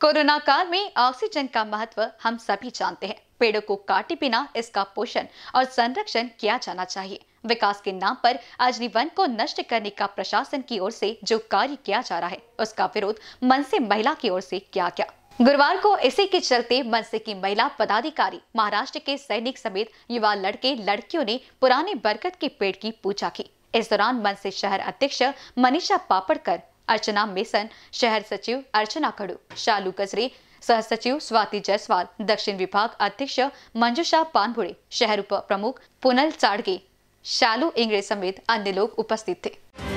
corona काल में oxygen का महत्व हम सभी जानते हैं पेड़ों को काटे बिना इसका पोषण और संरक्षण किया जाना चाहिए विकास के नाम पर आज वन को नष्ट करने का प्रशासन की ओर से जो कार्य किया जा रहा है उसका विरोध मन से महिला की ओर से किया गया गुरुवार को इसी के चलते मनसे की महिला पदाधिकारी महाराष्ट्र के सैनिक समेत युवा लड़के लड़कियों ने पुराने बरगद के पेड़ की पूजा की इस दौरान मनसे शहर अध्यक्ष मनीषा पापड़कर अर्चना मेसन शहर सचिव अर्चना खड़ू शालू कजरे सह सचिव स्वाति जायसवाल दक्षिण विभाग अध्यक्ष मंजूषा पानभुड़े शहर उप प्रमुख पुनल चाड़गे शालू इंगड़े समेत अन्य लोग उपस्थित थे